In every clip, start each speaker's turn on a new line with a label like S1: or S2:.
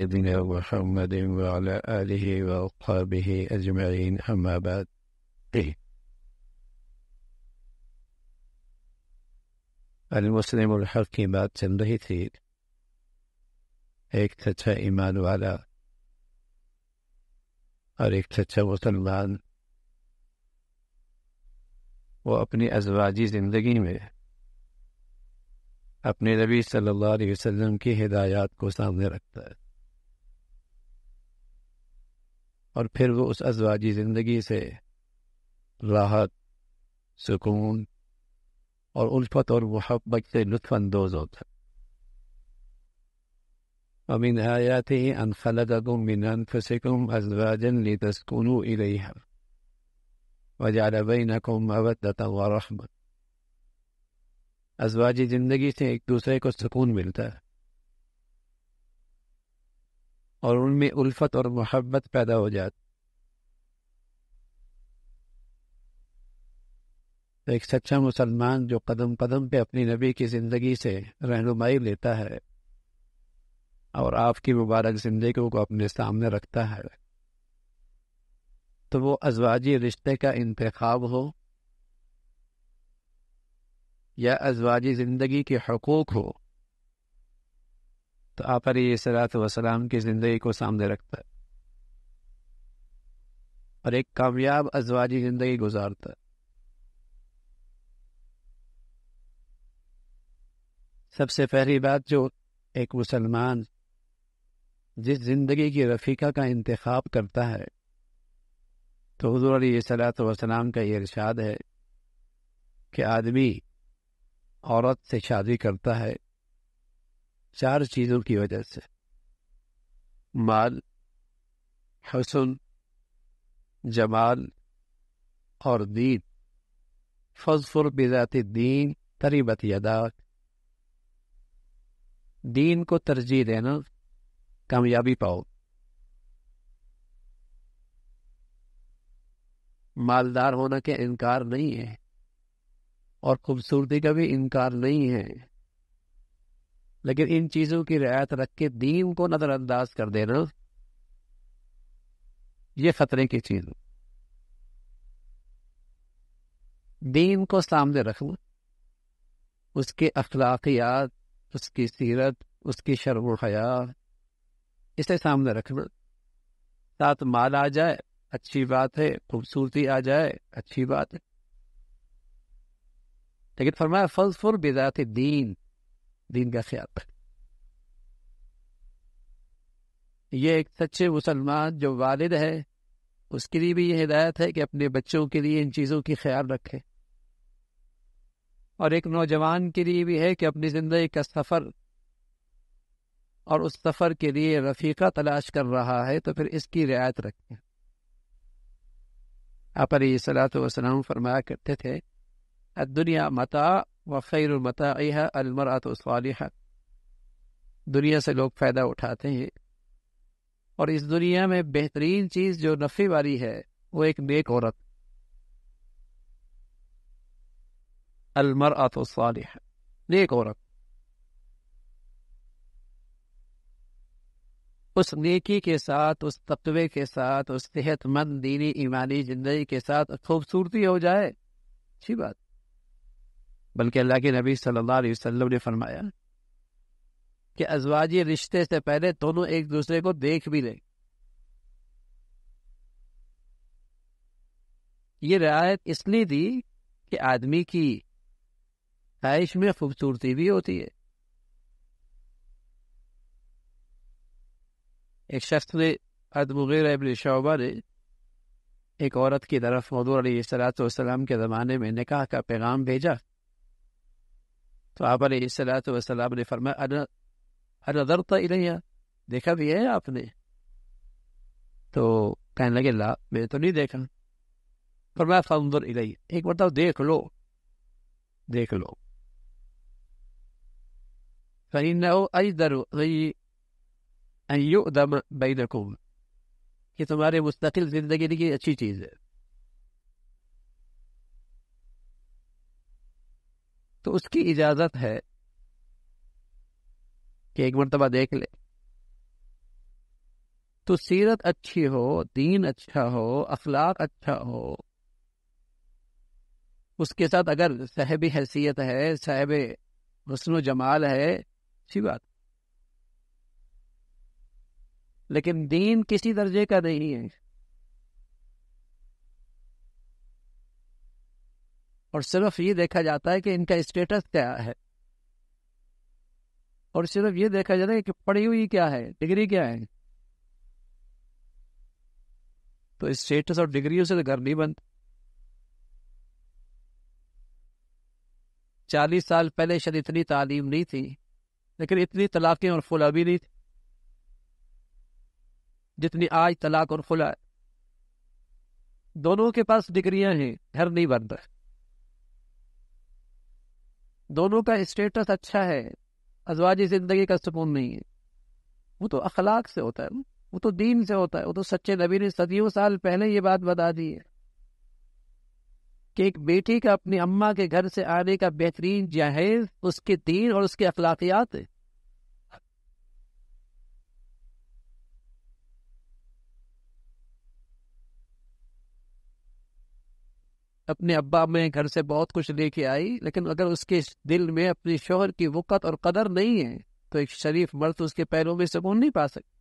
S1: سيدنا محمد وعلى آله وأصحابه أجمعين أما بعد إيه؟ المسلم الحقي بعد تنبه ثير اكتتا إيمان وعلى اكتتا وطلبان وأبني أزواجي अजवाजी مي में अपने नबी सल्लल्लाहु अलैहि وسلم की हिदायत को سامنے رکھتا है और फिर वो उस अजवाजी ज़िंदगी से राहत सुकून और उल्फत और महब्बत से लुफानंदोज होता अमिन आयात ही अनखलकुम मिन अनफुसिकुम अजवाजन लितस्कुनु इलैहा वजअल बैनकुम मवद्दतन व रहमत अजवाजी ज़िंदगी से एक दूसरे को सुकून मिलता और उनमें उल्फत और मोहब्बत पैदा हो जाती तो एक सच्चा मुसलमान जो कदम कदम पे अपनी नबी की ज़िंदगी से रहनुमाई लेता है और आपकी मुबारक ज़िंदगी को अपने सामने रखता है तो वो अजवाजी रिश्ते का इंतखब हो या अजवाजी ज़िंदगी के हकूक़ हो तो आप अली सलाम की ज़िंदगी को सामने रखता है और एक कामयाब अजवाजी ज़िंदगी गुजारता है सबसे पहली बात जो एक मुसलमान जिस ज़िंदगी की रफ़ीका का इंतखब करता है तो हजूर सलात वसलाम का ये इरशाद है कि आदमी औरत से शादी करता है चार चीज़ों की वजह से माल हसन जमाल और दीन फजफुर बिजाती दीन तरीबत यदा दीन को तरजीह देना कामयाबी पाओ मालदार होना के इनकार नहीं है और खूबसूरती का भी इनकार नहीं है लेकिन इन चीजों की रियायत रख के दीन को नजरअंदाज कर देना ये खतरे की चीज है दीन को सामने रखना उसके अखलाकियात उसकी सीरत उसकी शर्म हया इसे सामने रखना साथ माल आ जाए अच्छी बात है खूबसूरती आ जाए अच्छी बात है लेकिन फरमाया फलसफुर बेदात दीन दीन का ख्याल रखें ये एक सच्चे मुसलमान जो वालिद है उसके लिए भी ये हिदायत है कि अपने बच्चों के लिए इन चीज़ों की ख्याल रखें और एक नौजवान के लिए भी है कि अपनी ज़िंदगी का सफ़र और उस सफ़र के लिए रफ़ीका तलाश कर रहा है तो फिर इसकी रियायत रखें आप सलात वसलम फरमाया करते थे दुनिया मता व खैर मताहा अलमरात सालिहा दुनिया से लोग फ़ायदा उठाते हैं और इस दुनिया में बेहतरीन चीज़ जो नफ़े वाली है वो एक नेक औरत अलमरात सालिहा नेक औरत उस नेकी के साथ उस तकवे के साथ उस सेहतमंद दीनी ईमानी जिंदगी के साथ खूबसूरती हो जाए अच्छी बात बल्कि अल्लाह के नबी सल्लल्लाहु अलैहि वसल्लम ने फरमाया कि अजवाजी रिश्ते से पहले दोनों एक दूसरे को देख भी लें ये रियायत इसलिए दी कि आदमी की ख्वाहिश में खूबसूरती भी होती है एक शख्स ने अदमुगैर इबन शोबा ने एक औरत की तरफ मदूर सलाम के ज़माने में निकाह का पैगाम भेजा तो आप सलाम ने फरमाया नजर था इलैया देखा भी है आपने तो कहने लगे ला मैं तो नहीं देखा फरमाया फंदर इलैया एक बार तो देख लो देख लो दम ये तुम्हारे मुस्तकिल जिंदगी की अच्छी चीज़ है तो उसकी इजाजत है कि एक मरतबा देख ले तो सीरत अच्छी हो दीन अच्छा हो अखलाक अच्छा हो उसके साथ अगर साहब हैसियत है साहब हसन जमाल है अच्छी बात लेकिन दीन किसी दर्जे का नहीं है और सिर्फ ये देखा जाता है कि इनका स्टेटस क्या है और सिर्फ ये देखा जाता है कि पढ़ी हुई क्या है डिग्री क्या है तो स्टेटस और डिग्रियों से तो घर नहीं बनता चालीस साल पहले शायद इतनी तालीम नहीं थी लेकिन इतनी तलाकें और फुला भी नहीं थी जितनी आज तलाक और फुला दोनों के पास डिग्रियां हैं घर नहीं बनता है दोनों का स्टेटस अच्छा है अजवाजी जिंदगी का सुकून नहीं है वो तो अखलाक से होता है वो तो दीन से होता है वो तो सच्चे नबी ने सदियों साल पहले ये बात बता दी है कि एक बेटी का अपनी अम्मा के घर से आने का बेहतरीन जहेज उसके दीन और उसके अखलाकियात है अपने अब्बा में घर से बहुत कुछ लेके आई लेकिन अगर उसके दिल में अपने शोहर की वक़त और कदर नहीं है तो एक शरीफ मर्द तो उसके पैरों में सुकून नहीं पा सकता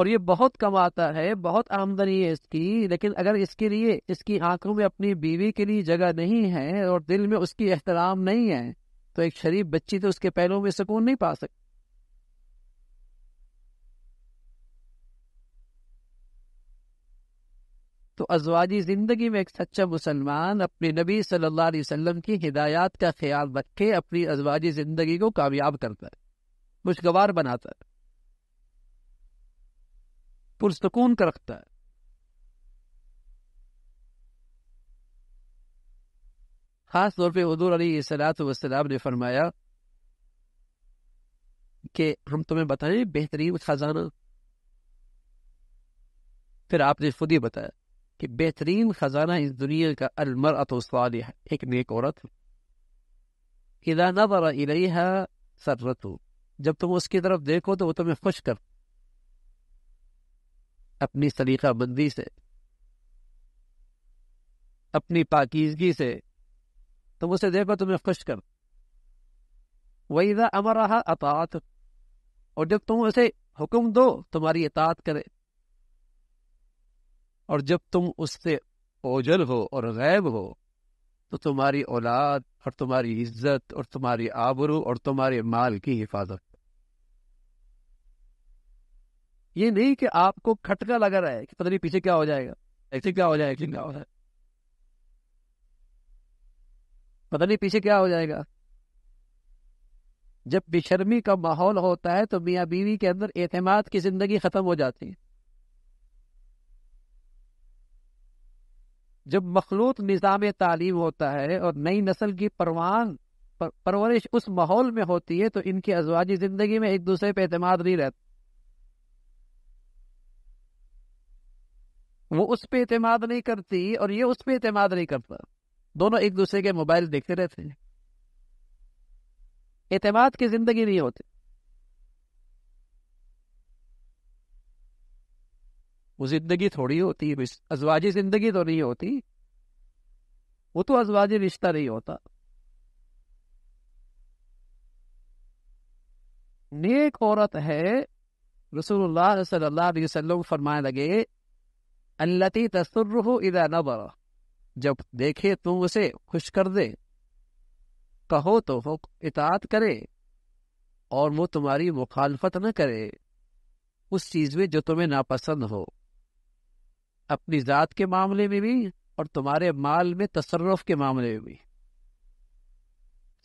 S1: और ये बहुत कम आता है बहुत आमदनी है इसकी लेकिन अगर इसके लिए इसकी आंखों में अपनी बीवी के लिए जगह नहीं है और दिल में उसकी एहतराम नहीं है तो एक शरीफ बच्ची तो उसके पैरों में सुकून नहीं पा सकती तो अजवाजी जिंदगी में एक सच्चा मुसलमान अपने नबी सल्लल्लाहु अलैहि वसल्लम की हिदायत का ख्याल रखे अपनी अजवाजी जिंदगी को कामयाब करता है खुशगवार बनाता है पुरसकून कर रखता है खास तौर पे हजूर अली सलात वसलाम ने फरमाया कि हम तुम्हें बताएं बेहतरीन खजाना फिर आपने खुद ही बताया कि बेहतरीन खजाना इस दुनिया का अलमर अतोसाल एक नेक औरत बरा इलाई इलेहा सर्रतु जब तुम उसकी तरफ देखो तो वो तुम्हें खुश कर अपनी सलीका बंदी से अपनी पाकिजगी से तुम उसे देखो तो तुम्हें खुश कर वही अमर रहा अतात और जब तुम उसे हुक्म दो तुम्हारी इतात करे और जब तुम उससे ओझल हो और गैब हो तो तुम्हारी औलाद और तुम्हारी इज्जत और तुम्हारी आबरू और तुम्हारे माल की हिफाजत ये नहीं कि आपको खटका लगा रहा है कि पता नहीं पीछे क्या हो जाएगा ऐसे क्या हो जाएगा क्या हो जाएगा पता नहीं पीछे क्या हो जाएगा जब बेशर्मी का माहौल होता है तो मियाँ बीवी के अंदर एतमाद की जिंदगी खत्म हो जाती है जब मखलूत निज़ाम तालीम होता है और नई नस्ल की परवान पर, परवरिश उस माहौल में होती है तो इनकी अजवाजी जिंदगी में एक दूसरे पर एतमाद नहीं रहता वो उस पर अतमाद नहीं करती और ये उस पर अतमाद नहीं करता दोनों एक दूसरे के मोबाइल देखते रहते हैं एतमाद की जिंदगी नहीं होती वो जिंदगी थोड़ी होती है अजवाजी जिंदगी तो नहीं होती वो तो अजवाजी रिश्ता नहीं होता नेक औरत है रसूलुल्लाह सल्लल्लाहु अलैहि वसल्लम फरमाने लगे अल्लती तसुर्रहु इदा नबर जब देखे तुम तो उसे खुश कर दे कहो तो वो इतात करे और वो तुम्हारी मुखालफत न करे उस चीज में जो तुम्हें नापसंद हो अपनी ज़ात के मामले में भी और तुम्हारे माल में तसरफ के मामले में भी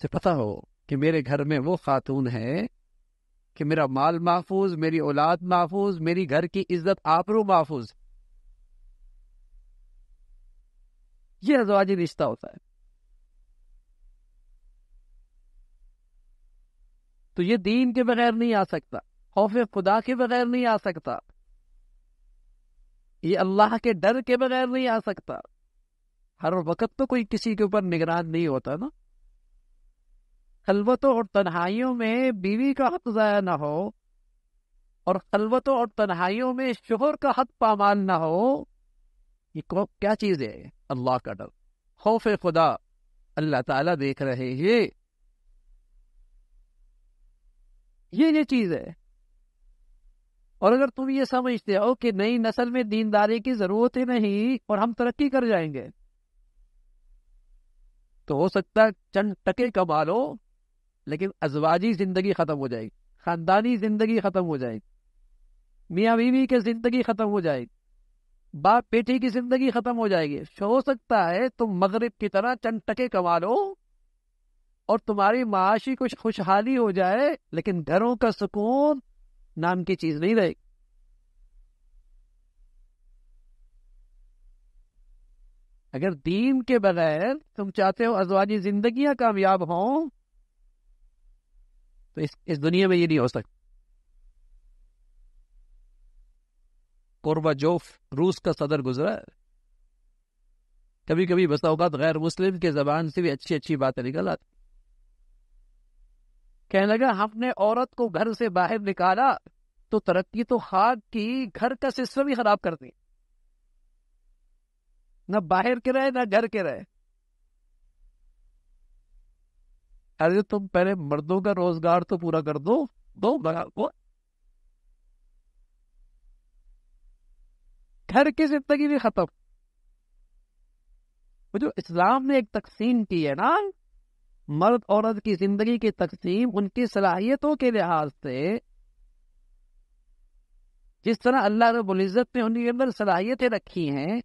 S1: से पता हो कि मेरे घर में वो खातून है कि मेरा माल महफूज मेरी औलाद महफूज मेरी घर की इज्जत आपरू महफूज ये अजवाजी रिश्ता होता है तो ये दीन के बगैर नहीं आ सकता खौफ खुदा के बगैर नहीं आ सकता ये अल्लाह के डर के बगैर नहीं आ सकता हर वक्त तो कोई किसी के ऊपर निगरान नहीं होता ना खलवतों और तन्हाइयों में बीवी का हक ज़ाया ना हो और खलवतों और तन्हाइयों में शोहर का हक पामाल ना हो ये क्या चीज़ है अल्लाह का डर खौफ खुदा अल्लाह ताला देख रहे हैं ये ये चीज़ है और अगर तुम ये समझते हो कि नई नस्ल में दीनदारी की जरूरत ही नहीं और हम तरक्की कर जाएंगे तो हो सकता है चंद टके कमा लो लेकिन अजवाजी जिंदगी खत्म हो जाएगी खानदानी जिंदगी खत्म हो जाएगी मियाँ बीवी की जिंदगी खत्म हो जाएगी बाप बेटी की जिंदगी खत्म हो जाएगी तो हो सकता है तुम मगरब की तरह चंद टके कमा लो और तुम्हारी माशी कुछ खुशहाली हो जाए लेकिन घरों का सुकून नाम की चीज नहीं रहेगी अगर दीन के बगैर तुम चाहते हो अजवाजी जिंदगियां कामयाब हों तो इस, इस दुनिया में ये नहीं हो सकता कोरबाजोफ रूस का सदर गुजरा कभी कभी बसा औकात गैर मुस्लिम के जबान से भी अच्छी अच्छी बातें निकल आती कहने लगा हमने औरत को घर से बाहर निकाला तो तरक्की तो खाक की घर का सिस्टम ही खराब कर दी ना बाहर के रहे ना घर के रहे अरे तुम पहले मर्दों का रोजगार तो पूरा कर दो दो वो घर की जिंदगी भी खत्म जो इस्लाम ने एक तकसीम की है ना मर्द औरत की जिंदगी की तकसीम उनकी सलाहियतों के लिहाज से जिस तरह अल्लाह रबुल्ज़त ने उनके अंदर सलाहियतें रखी हैं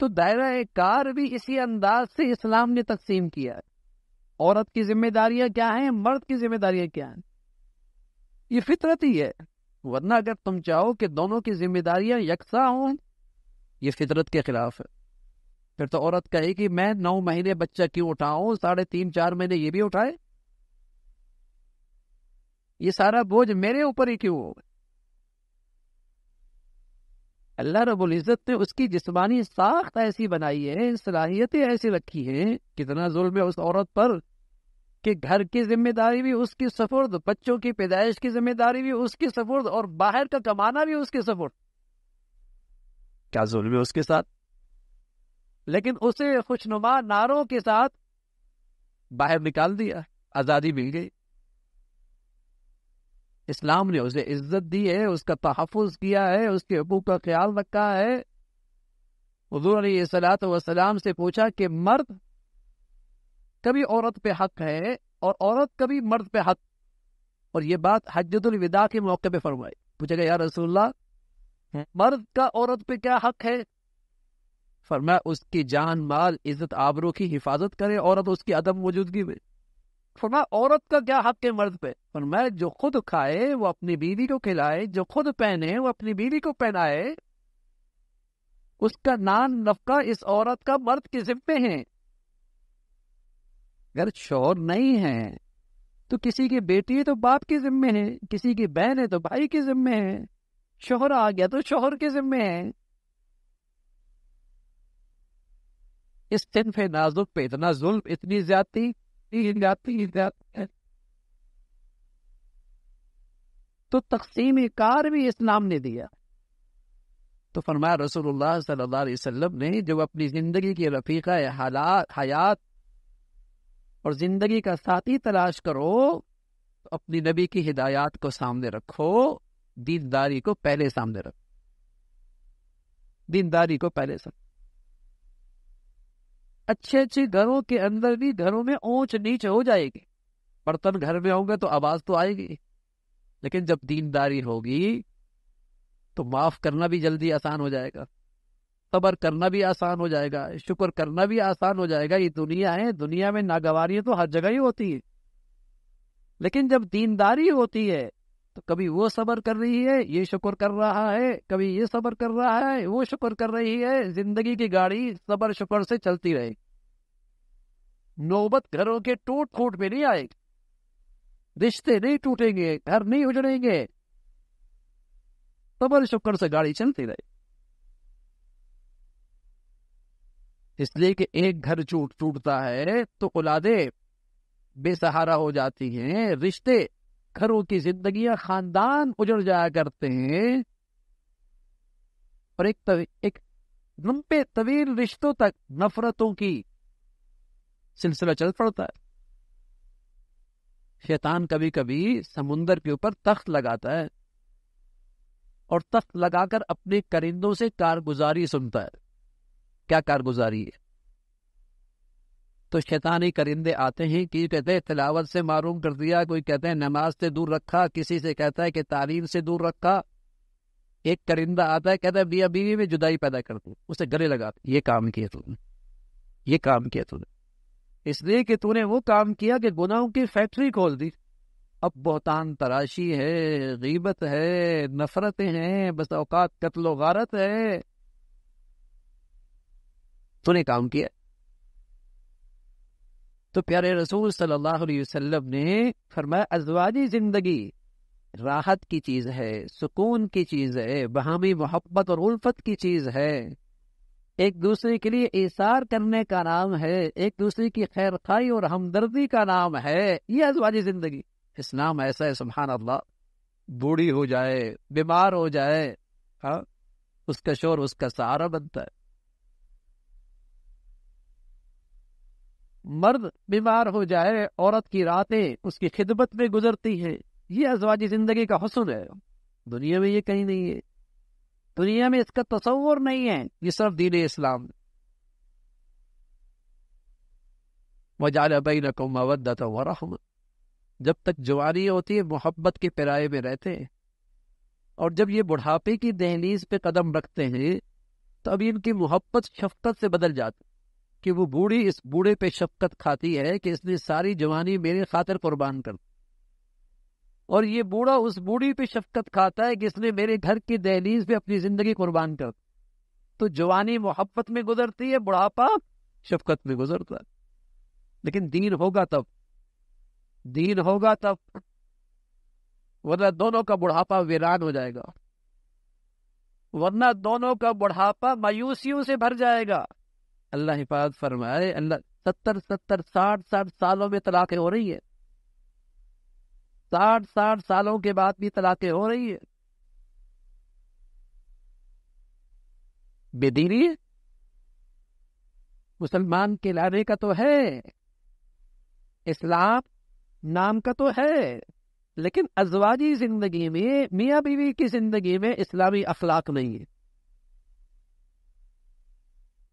S1: तो दायरा कार भी इसी अंदाज से इस्लाम ने तकसीम किया है औरत की जिम्मेदारियां क्या हैं मर्द की जिम्मेदारियां क्या हैं ये फितरत ही है वरना अगर तुम चाहो कि दोनों की जिम्मेदारियां यकसा हों ये फितरत के खिलाफ है फिर तो औरत कहे कि मैं नौ महीने बच्चा क्यों उठाऊं साढ़े तीन चार महीने ये भी उठाए ये सारा बोझ मेरे ऊपर ही क्यों होगा अल्लाह रबुल इज़्ज़त ने उसकी जिस्मानी साख्त ऐसी बनाई है सलाहियतें ऐसी रखी हैं कितना जुल्म है उस औरत पर कि घर की जिम्मेदारी भी उसकी सफुर्द बच्चों की पैदाइश की जिम्मेदारी भी उसकी सफुर्द और बाहर का कमाना भी उसके सफुर्द क्या जुल्म है उसके साथ लेकिन उसे खुशनुमा नारों के साथ बाहर निकाल दिया आजादी मिल गई इस्लाम ने उसे इज्जत दी है उसका तहफुज किया है उसके हकूक का ख्याल रखा है हजूर सलात वसलाम से पूछा कि मर्द कभी औरत पे हक है और औरत कभी मर्द पे हक और ये बात हजतुलविदा के मौके पे फरमाई पूछेगा यार रसूल्ला मर्द का औरत पे क्या हक है फरमा उसकी जान माल इज्जत आबरू की हिफाजत करे औरत उसकी अदम मौजूदगी में फरमा औरत का क्या हक है मर्द पे फरमा जो खुद खाए वो अपनी बीवी को खिलाए जो खुद पहने वो अपनी बीवी को पहनाए उसका नान नफका इस औरत का मर्द के जिम्मे है अगर शोर नहीं है तो किसी की बेटी है तो बाप के जिम्मे है किसी की बहन है तो भाई के जिम्मे है शोहर आ गया तो शोहर के जिम्मे है इस सिंफ नाजुक पे इतना जुल्म इतनी ज्यादा तो तकसीम कार भी इस्लाम ने दिया तो फरमाया रसूलुल्लाह सल्लल्लाहु अलैहि वसल्लम ने जो अपनी जिंदगी की रफीका हालात हयात और जिंदगी का साथी तलाश करो तो अपनी नबी की हिदायत को सामने रखो दीनदारी को पहले सामने रखो दीनदारी को पहले सामने अच्छे अच्छे घरों के अंदर भी घरों में ऊंच नीच हो जाएगी बर्तन घर में होंगे तो आवाज तो आएगी लेकिन जब दीनदारी होगी तो माफ करना भी जल्दी आसान हो जाएगा सबर करना भी आसान हो जाएगा शुक्र करना भी आसान हो जाएगा ये दुनिया है दुनिया में नागवारियां तो हर जगह ही होती है लेकिन जब दीनदारी होती है तो कभी वो सबर कर रही है ये शुक्र कर रहा है कभी ये सबर कर रहा है वो शुक्र कर रही है जिंदगी की गाड़ी सबर शुक्र से चलती रहेगी नौबत घरों के टूट फूट में नहीं आएगी रिश्ते नहीं टूटेंगे घर नहीं उजड़ेंगे सबर शुक्र से गाड़ी चलती रहेगी इसलिए कि एक घर टूट टूटता है तो औलादे बेसहारा हो जाती हैं रिश्ते घरों की जिंदगियां खानदान उजड़ जाया करते हैं और एक तवे, एक लंबे तवील रिश्तों तक नफरतों की सिलसिला चल पड़ता है शैतान कभी कभी समुंदर के ऊपर तख्त लगाता है और तख्त लगाकर अपने करिंदों से कारगुजारी सुनता है क्या कारगुजारी है तो शैतानी करिंदे आते हैं कि कहते हैं तलावत से मारूम कर दिया कोई कहते हैं नमाज से दूर रखा किसी से कहता है कि तालीम से दूर रखा एक करिंदा आता है कहता है बिया बीवी में जुदाई पैदा कर दी उसे गले लगा ये काम किया तूने ये काम किया तूने इसलिए कि तूने वो काम किया कि गुनाहों की फैक्ट्री खोल दी अब बहुतान तराशी है गीबत है नफरतें हैं बस औकात कत्लो गारत है तूने काम किया तो प्यारे रसूल सल्लल्लाहु अलैहि वसल्लम ने फरमाया अजवाजी जिंदगी राहत की चीज है सुकून की चीज है बहामी मोहब्बत और उल्फत की चीज है एक दूसरे के लिए इशार करने का नाम है एक दूसरे की खैर खाई और हमदर्दी का नाम है ये अजवाजी जिंदगी इस्लाम ऐसा है सुबहान अल्लाह बूढ़ी हो जाए बीमार हो जाए हा? उसका शोर उसका सहारा बनता है मर्द बीमार हो जाए औरत की रातें उसकी खिदमत में गुजरती हैं ये अजवाजी जिंदगी का हसन है दुनिया में ये कहीं नहीं है दुनिया में इसका तस्वर नहीं है ये सिर्फ दीन इस्लाम जब तक जवानी होती है मोहब्बत के पिराए में रहते हैं और जब ये बुढ़ापे की दहलीज पे कदम रखते हैं तब इनकी मोहब्बत शफकत से बदल जाती कि वो बूढ़ी इस बूढ़े पे शफकत खाती है कि इसने सारी जवानी मेरे खातिर कुर्बान कर और ये बूढ़ा उस बूढ़ी पे शफकत खाता है कि इसने मेरे घर की दहलीज पे अपनी जिंदगी कुर्बान कर तो जवानी मोहब्बत में गुजरती है बुढ़ापा शफकत में गुजरता है लेकिन दीन होगा तब दीन होगा तब वरना दोनों का बुढ़ापा वीरान हो जाएगा वरना दोनों का बुढ़ापा मायूसियों से भर जाएगा अल्लाह हिफाज फरमाए अल्लाह सत्तर सत्तर साठ साठ सालों में तलाक़ें हो रही है साठ साठ सालों के बाद भी तलाक़ें हो रही है बेदीनी मुसलमान के लाने का तो है इस्लाम नाम का तो है लेकिन अजवाजी जिंदगी में मियाँ बीवी की जिंदगी में इस्लामी अखलाक नहीं है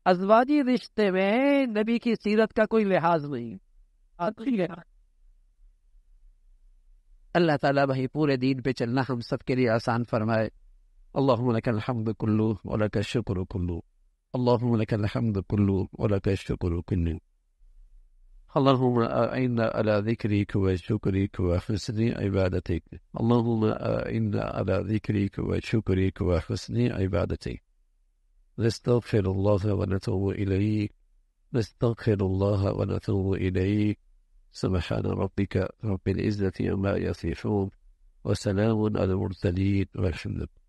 S1: अजवाजी रिश्ते में नबी की सीरत का कोई लिहाज नहीं हाँ। अल्लाह ताला भाई पूरे दीन पे चलना हम सब के लिए आसान फरमाए अल्लाहमद कुल्लू और शुक्र कुल्लू अल्लाहमद कुल्लू और शुक्र कुल्लू اللهم أعنا على ذكرك وشكرك وحسن عبادتك اللهم أعنا على ذكرك وشكرك وحسن عبادتك نستغفر الله ونتوب إليه نستغفر الله ونتوب إليه سبحان ربك رب العزة عما يصفون وسلام على المرسلين والحمد لله